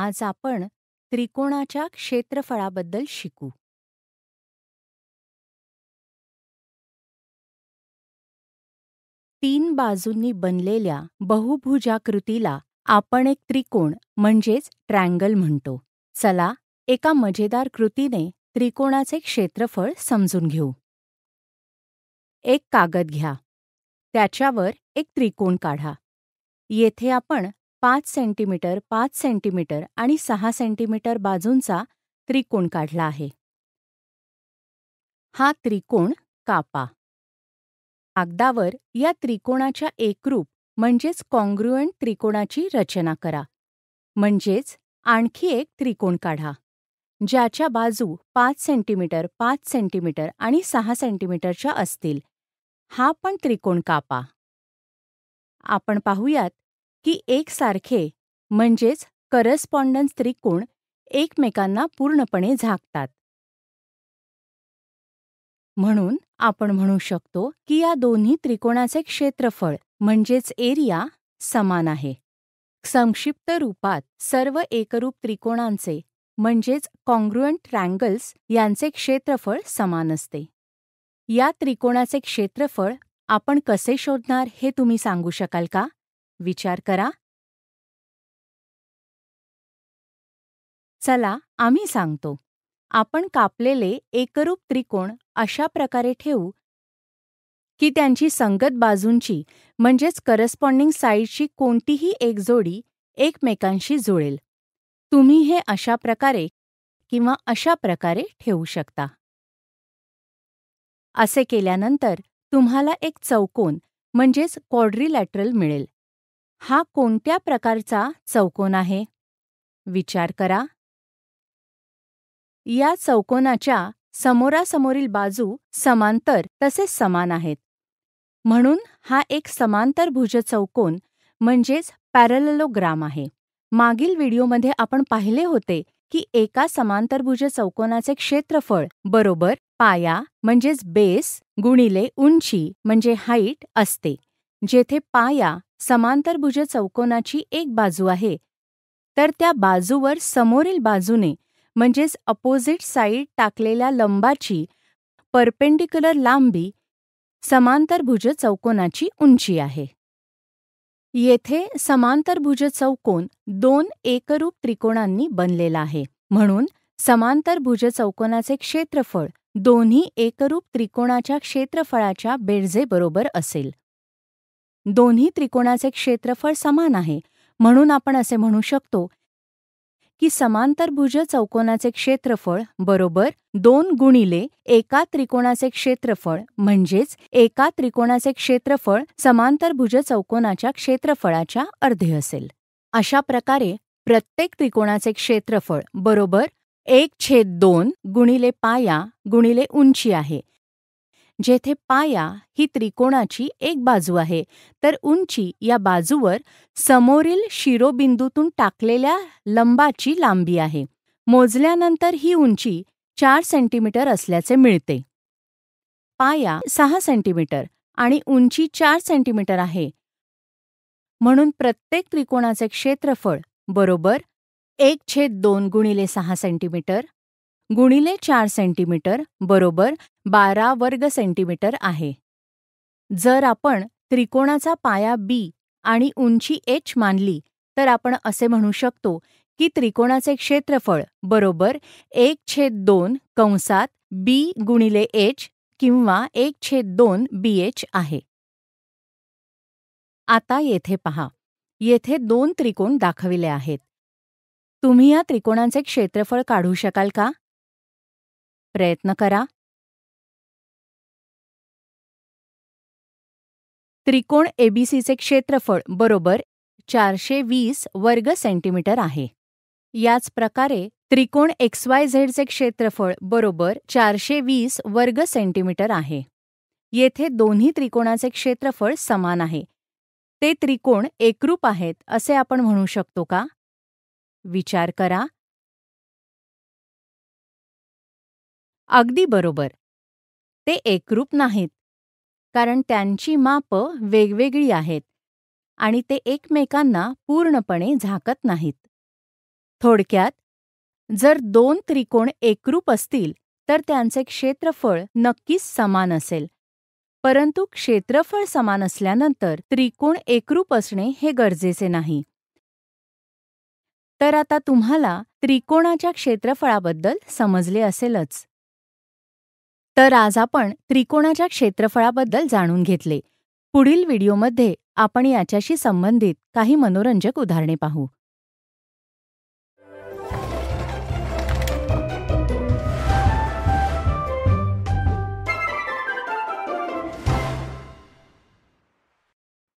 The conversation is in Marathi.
आज आपण त्रिकोणाच्या क्षेत्रफळाबद्दल शिकू तीन बाजूंनी बनलेल्या बहुभुजाकृतीला आपण एक त्रिकोण म्हणजेच ट्रँगल म्हणतो चला एका मजेदार कृतीने त्रिकोणाचे क्षेत्रफळ समजून घेऊ एक कागद घ्या त्याच्यावर एक त्रिकोण काढा येथे आपण पाच सेंटीमीटर पाच सेंटीमीटर आणि सहा सेंटीमीटर बाजूंचा त्रिकोण काढला आहे हा त्रिकोण कापा कागदावर या त्रिकोणाच्या एकरूप म्हणजेच कॉंग्रुएंट त्रिकोणाची रचना करा म्हणजेच आणखी एक त्रिकोण काढा ज्याच्या बाजू पाच सेंटीमीटर पाच सेंटीमीटर आणि सहा सेंटीमीटरच्या असतील हा पण त्रिकोण कापा आपण पाहूयात की एकसारखे म्हणजेच करस्पॉन्डन्स त्रिकोण एकमेकांना पूर्णपणे झाकतात म्हणून आपण म्हणू शकतो की या दोन्ही त्रिकोणाचे क्षेत्रफळ म्हणजेच एरिया समान आहे संक्षिप्त रूपात सर्व एकरूप त्रिकोणांचे म्हणजेच कॉन्ग्रुएंट ट्रँगल्स यांचे क्षेत्रफळ समान असते या त्रिकोणाचे क्षेत्रफळ आपण कसे शोधणार हे तुम्ही सांगू शकाल का विचार करा चला आम्ही सांगतो आपण कापलेले एकरूप त्रिकोण अशा प्रकारे ठेवू की त्यांची संगत बाजूंची म्हणजेच करस्पॉन्डिंग साईडची कोणतीही एक जोडी एकमेकांशी जुळेल तुम्ही हे अशा प्रकारे किंवा अशा प्रकारे ठेवू शकता असे केल्यानंतर तुम्हाला एक चौकोन म्हणजेच लॅटरल मिळेल हा कोणत्या प्रकारचा चौकोन आहे विचार करा या चौकोनाच्या समोरासमोरील बाजू समांतर तसेच समान आहेत म्हणून हा एक समांतरभुज चौकोन म्हणजेच पॅरलोग्राम आहे मागील व्हिडिओमध्ये आपण पाहिले होते की एका समांतरभुज चौकोनाचे क्षेत्रफळ बरोबर पाया म्हणजेच बेस गुणिले उंची म्हणजे हाईट असते जेथे पाया समांतरभुज चौकोनाची एक बाजू आहे तर त्या बाजूवर समोरील बाजूने म्हणजेच अपोजिट साईड टाकलेल्या लंबाची परपेंडिक्युलर लांबी समांतरभुज चौकोनाची उंची आहे येथे समांतरभुज चौकोन दोन एकरूप त्रिकोणांनी बनलेला आहे म्हणून समांतरभुज चौकोनाचे क्षेत्रफळ दोन्ही एकरूप त्रिकोणाच्या क्षेत्रफळाच्या बेरजेबरोबर असेल दोन्ही त्रिकोणाचे क्षेत्रफळ समान आहे म्हणून आपण असे म्हणू शकतो की समांतरभुज चौकोनाचे क्षेत्रफळ बरोबर दोन गुणिले एका त्रिकोणाचे क्षेत्रफळ म्हणजेच एका त्रिकोणाचे क्षेत्रफळ समांतरभुज चौकोनाच्या क्षेत्रफळाच्या अर्धे असेल अशा प्रकारे प्रत्येक त्रिकोणाचे क्षेत्रफळ बरोबर एक छेद दोन गुणिले पाया गुणिले उंची आहे जेथे पाया ही त्रिकोणाची एक बाजू आहे तर उंची या बाजूवर समोरील शिरोबिंदूतून टाकलेल्या लंबाची लांबी आहे मोजल्यानंतर ही उंची चार सेंटीमीटर असल्याचे मिळते पाया सहा सेंटीमीटर आणि उंची चार सेंटीमीटर आहे म्हणून प्रत्येक त्रिकोणाचे क्षेत्रफळ बरोबर एक छेद दोन गुणिले सहा सेंटीमीटर गुणिले चार सेंटीमीटर बरोबर बारा वर्ग सेंटीमीटर आहे जर आपण त्रिकोणाचा पाया बी आणि उंची एच मानली तर आपण असे म्हणू शकतो की त्रिकोणाचे क्षेत्रफळ बरोबर एक छेद दोन कंसात बी गुणिले एच किंवा एक छेद दोन बी एच आहे आता येथे पहा येथे दोन त्रिकोण दाखविले आहेत तुम्ही या त्रिकोणांचे क्षेत्रफळ काढू शकाल का प्रयत्न करा त्रिकोण एबीसीचे क्षेत्रफळ बरोबर चारशे वीस वर्ग सेंटीमीटर आहे याच प्रकारे त्रिकोण एक्स वाय झेडचे क्षेत्रफळ बरोबर चारशे वीस वर्ग सेंटीमीटर आहे येथे दोन्ही त्रिकोणाचे क्षेत्रफळ समान आहे ते त्रिकोण एकरूप आहेत असे आपण म्हणू शकतो का विचार करा अगदी बरोबर ते एकरूप नाहीत कारण त्यांची मापं वेगवेगळी आहेत आणि ते एकमेकांना पूर्णपणे झाकत नाहीत थोडक्यात जर दोन त्रिकोण एकरूप असतील तर त्यांचे क्षेत्रफळ नक्कीच समान असेल परंतु क्षेत्रफळ समान असल्यानंतर त्रिकोण एकरूप असणे हे गरजेचे नाही तर आता तुम्हाला त्रिकोणाच्या क्षेत्रफळाबद्दल समजले असेलच तर आज आपण त्रिकोणाच्या क्षेत्रफळाबद्दल जाणून घेतले पुढील व्हिडिओमध्ये आपण याच्याशी संबंधित काही मनोरंजक उदाहरणे पाहू